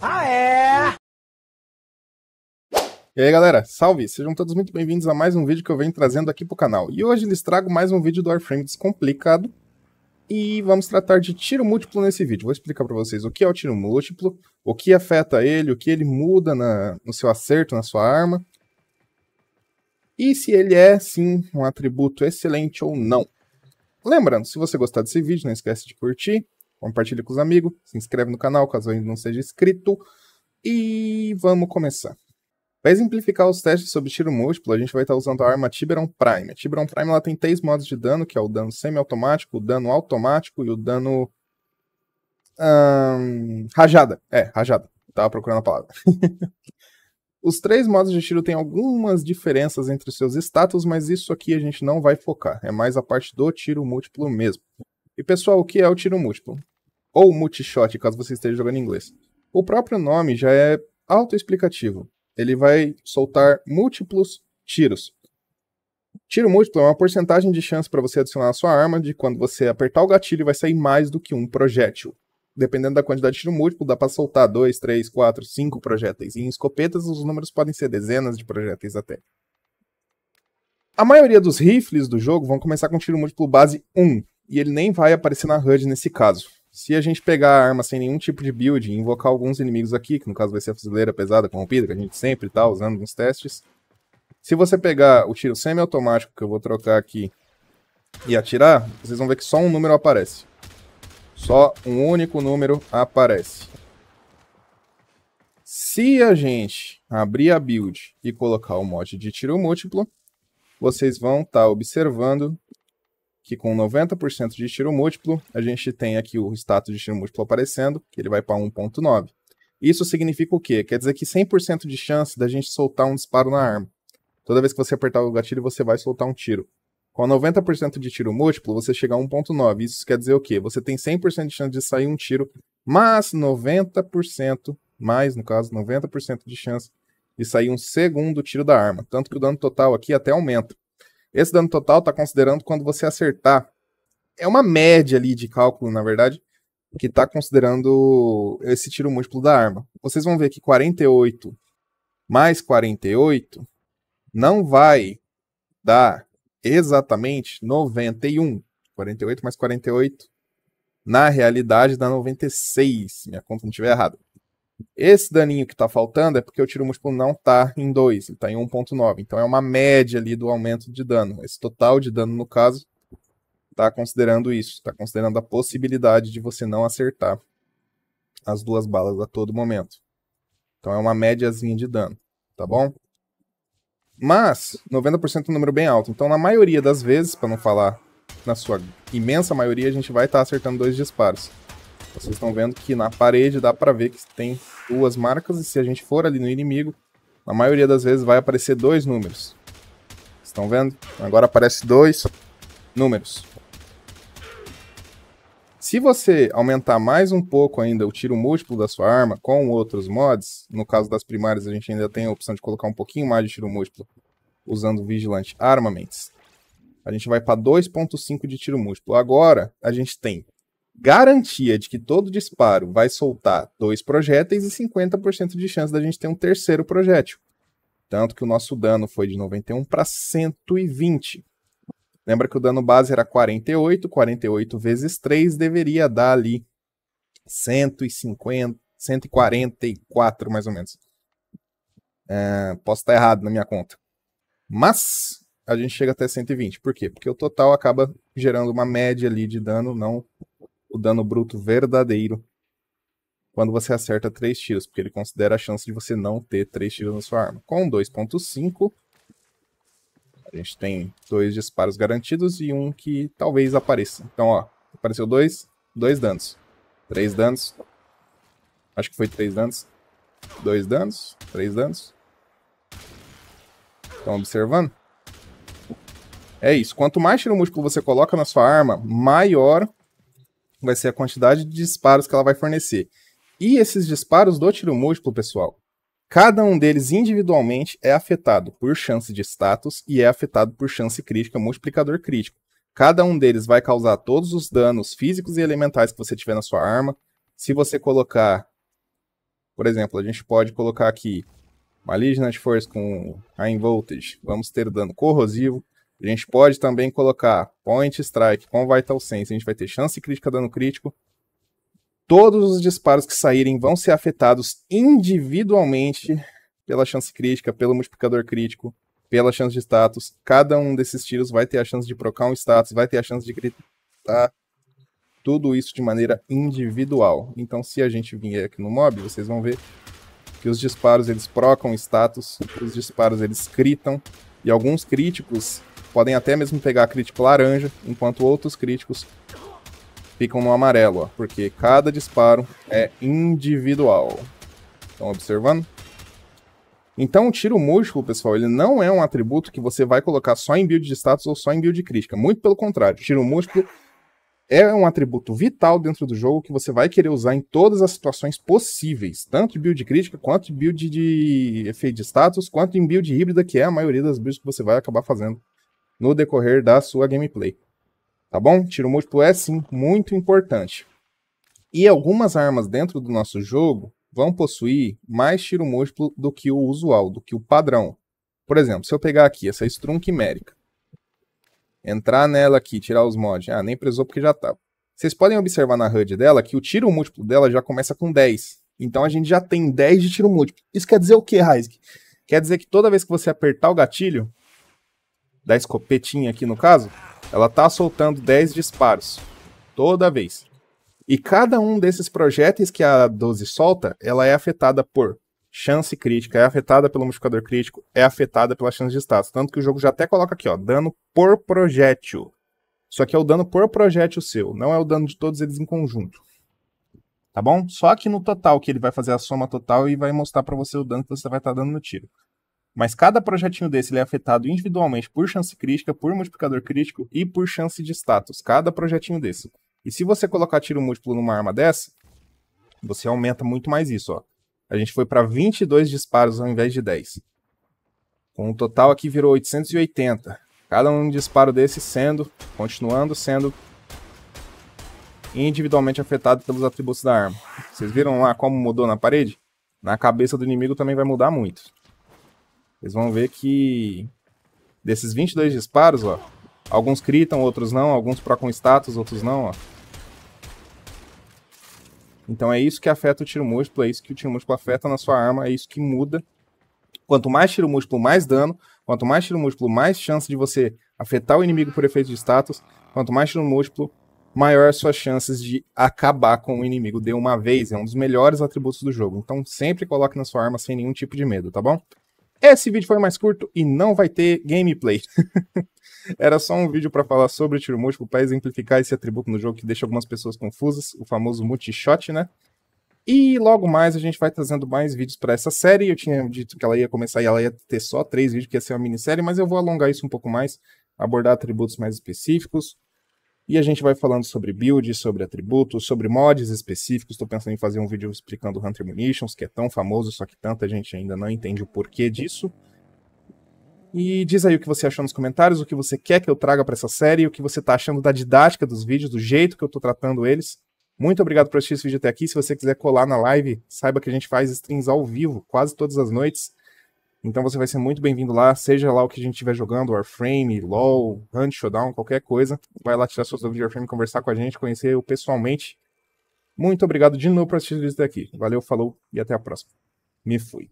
Ah, é! E aí galera, salve! Sejam todos muito bem-vindos a mais um vídeo que eu venho trazendo aqui pro canal. E hoje lhes trago mais um vídeo do Warframe Descomplicado. E vamos tratar de tiro múltiplo nesse vídeo. Vou explicar para vocês o que é o tiro múltiplo, o que afeta ele, o que ele muda na, no seu acerto, na sua arma. E se ele é, sim, um atributo excelente ou não. Lembrando, se você gostar desse vídeo, não esquece de curtir, compartilha com os amigos, se inscreve no canal caso ainda não seja inscrito. E vamos começar. Para exemplificar os testes sobre tiro múltiplo, a gente vai estar tá usando a arma Tiberon Prime. A Tiberon Prime ela tem três modos de dano, que é o dano semiautomático, o dano automático e o dano... Hum, rajada. É, rajada. Estava procurando a palavra. Os três modos de tiro têm algumas diferenças entre seus status, mas isso aqui a gente não vai focar. É mais a parte do tiro múltiplo mesmo. E pessoal, o que é o tiro múltiplo? ou multishot, caso você esteja jogando em inglês. O próprio nome já é autoexplicativo. Ele vai soltar múltiplos tiros. Tiro múltiplo é uma porcentagem de chance para você adicionar à sua arma de quando você apertar o gatilho vai sair mais do que um projétil. Dependendo da quantidade de tiro múltiplo, dá para soltar 2, 3, 4, 5 projéteis. E em escopetas, os números podem ser dezenas de projéteis até. A maioria dos rifles do jogo vão começar com tiro múltiplo base 1, e ele nem vai aparecer na HUD nesse caso. Se a gente pegar a arma sem nenhum tipo de build e invocar alguns inimigos aqui, que no caso vai ser a fuzileira pesada, corrompida, que a gente sempre tá usando nos testes. Se você pegar o tiro semiautomático que eu vou trocar aqui e atirar, vocês vão ver que só um número aparece. Só um único número aparece. Se a gente abrir a build e colocar o mod de tiro múltiplo, vocês vão estar tá observando que com 90% de tiro múltiplo, a gente tem aqui o status de tiro múltiplo aparecendo, que ele vai para 1.9. Isso significa o quê? Quer dizer que 100% de chance da gente soltar um disparo na arma. Toda vez que você apertar o gatilho, você vai soltar um tiro. Com 90% de tiro múltiplo, você chega a 1.9. Isso quer dizer o quê? Você tem 100% de chance de sair um tiro, mas 90%, mais no caso, 90% de chance de sair um segundo tiro da arma. Tanto que o dano total aqui até aumenta. Esse dano total está considerando quando você acertar. É uma média ali de cálculo, na verdade, que está considerando esse tiro múltiplo da arma. Vocês vão ver que 48 mais 48 não vai dar exatamente 91. 48 mais 48, na realidade, dá 96, se minha conta não estiver errada. Esse daninho que está faltando é porque o tiro múltiplo não está em 2, ele está em 1.9. Então é uma média ali do aumento de dano. Esse total de dano, no caso, está considerando isso. Está considerando a possibilidade de você não acertar as duas balas a todo momento. Então é uma médiazinha de dano, tá bom? Mas 90% é um número bem alto. Então na maioria das vezes, para não falar na sua imensa maioria, a gente vai estar tá acertando dois disparos. Vocês estão vendo que na parede dá para ver que tem duas marcas e se a gente for ali no inimigo, na maioria das vezes vai aparecer dois números. Estão vendo? Agora aparece dois números. Se você aumentar mais um pouco ainda o tiro múltiplo da sua arma com outros mods, no caso das primárias a gente ainda tem a opção de colocar um pouquinho mais de tiro múltiplo usando o Vigilante Armaments, a gente vai para 2.5 de tiro múltiplo. Agora a gente tem garantia de que todo disparo vai soltar dois projéteis e 50% de chance da gente ter um terceiro projétil. Tanto que o nosso dano foi de 91 para 120. Lembra que o dano base era 48, 48 vezes 3 deveria dar ali 150, 144 mais ou menos. É, posso estar errado na minha conta. Mas a gente chega até 120. Por quê? Porque o total acaba gerando uma média ali de dano, não o dano bruto verdadeiro quando você acerta três tiros, porque ele considera a chance de você não ter três tiros na sua arma. Com 2.5, a gente tem dois disparos garantidos e um que talvez apareça. Então, ó, apareceu dois, dois danos. Três danos. Acho que foi três danos. Dois danos, três danos. Estão observando? É isso. Quanto mais tiro múltiplo você coloca na sua arma, maior vai ser a quantidade de disparos que ela vai fornecer. E esses disparos do tiro múltiplo, pessoal, cada um deles individualmente é afetado por chance de status e é afetado por chance crítica, multiplicador crítico. Cada um deles vai causar todos os danos físicos e elementais que você tiver na sua arma. Se você colocar, por exemplo, a gente pode colocar aqui de Force com High Voltage, vamos ter dano corrosivo. A gente pode também colocar point strike com vital sense. A gente vai ter chance crítica, dando crítico. Todos os disparos que saírem vão ser afetados individualmente pela chance crítica, pelo multiplicador crítico, pela chance de status. Cada um desses tiros vai ter a chance de procar um status, vai ter a chance de gritar. Tudo isso de maneira individual. Então, se a gente vier aqui no mob, vocês vão ver que os disparos eles procam status, os disparos eles critam, e alguns críticos podem até mesmo pegar crítico laranja, enquanto outros críticos ficam no amarelo, ó, porque cada disparo é individual. Estão observando? Então, o tiro múltiplo, pessoal, ele não é um atributo que você vai colocar só em build de status ou só em build de crítica. Muito pelo contrário, tiro múltiplo é um atributo vital dentro do jogo que você vai querer usar em todas as situações possíveis, tanto em build crítica, quanto em build de efeito de status, quanto em build híbrida, que é a maioria das builds que você vai acabar fazendo no decorrer da sua gameplay. Tá bom? Tiro múltiplo é sim muito importante. E algumas armas dentro do nosso jogo vão possuir mais tiro múltiplo do que o usual, do que o padrão. Por exemplo, se eu pegar aqui essa Strum Quimérica, entrar nela aqui, tirar os mods, ah, nem precisou porque já tá. Vocês podem observar na HUD dela que o tiro múltiplo dela já começa com 10. Então a gente já tem 10 de tiro múltiplo. Isso quer dizer o que, Raizg? Quer dizer que toda vez que você apertar o gatilho, da escopetinha aqui no caso, ela tá soltando 10 disparos toda vez. E cada um desses projéteis que a 12 solta, ela é afetada por chance crítica, é afetada pelo modificador crítico, é afetada pela chance de status. Tanto que o jogo já até coloca aqui, ó, dano por projétil. Só que é o dano por projétil seu, não é o dano de todos eles em conjunto. Tá bom? Só que no total que ele vai fazer a soma total e vai mostrar para você o dano que você vai estar tá dando no tiro. Mas cada projetinho desse ele é afetado individualmente por chance crítica, por multiplicador crítico e por chance de status. Cada projetinho desse. E se você colocar tiro múltiplo numa arma dessa, você aumenta muito mais isso, ó. A gente foi para 22 disparos ao invés de 10. Com o total aqui virou 880. Cada um disparo desse sendo, continuando sendo individualmente afetado pelos atributos da arma. Vocês viram lá como mudou na parede? Na cabeça do inimigo também vai mudar muito. Vocês vão ver que desses 22 disparos, ó, alguns critam, outros não, alguns procam status, outros não, ó. Então é isso que afeta o tiro múltiplo, é isso que o tiro múltiplo afeta na sua arma, é isso que muda. Quanto mais tiro múltiplo, mais dano. Quanto mais tiro múltiplo, mais chance de você afetar o inimigo por efeito de status. Quanto mais tiro múltiplo, maior as suas chances de acabar com o inimigo de uma vez. É um dos melhores atributos do jogo. Então sempre coloque na sua arma sem nenhum tipo de medo, tá bom? Esse vídeo foi mais curto e não vai ter gameplay. Era só um vídeo para falar sobre o tiro múltiplo, para exemplificar esse atributo no jogo que deixa algumas pessoas confusas, o famoso multishot, né? E logo mais a gente vai trazendo mais vídeos para essa série. Eu tinha dito que ela ia começar e ela ia ter só três vídeos, que ia ser uma minissérie, mas eu vou alongar isso um pouco mais, abordar atributos mais específicos, e a gente vai falando sobre build, sobre atributos, sobre mods específicos. Estou pensando em fazer um vídeo explicando Hunter Munitions, que é tão famoso, só que tanta gente ainda não entende o porquê disso. E diz aí o que você achou nos comentários, o que você quer que eu traga para essa série, o que você está achando da didática dos vídeos, do jeito que eu estou tratando eles. Muito obrigado por assistir esse vídeo até aqui. Se você quiser colar na live, saiba que a gente faz streams ao vivo quase todas as noites. Então você vai ser muito bem-vindo lá, seja lá o que a gente estiver jogando, Warframe, LoL, Hunt Showdown, qualquer coisa. Vai lá tirar suas dúvidas de Warframe, conversar com a gente, conhecer eu pessoalmente. Muito obrigado de novo por assistir isso daqui. Valeu, falou e até a próxima. Me fui.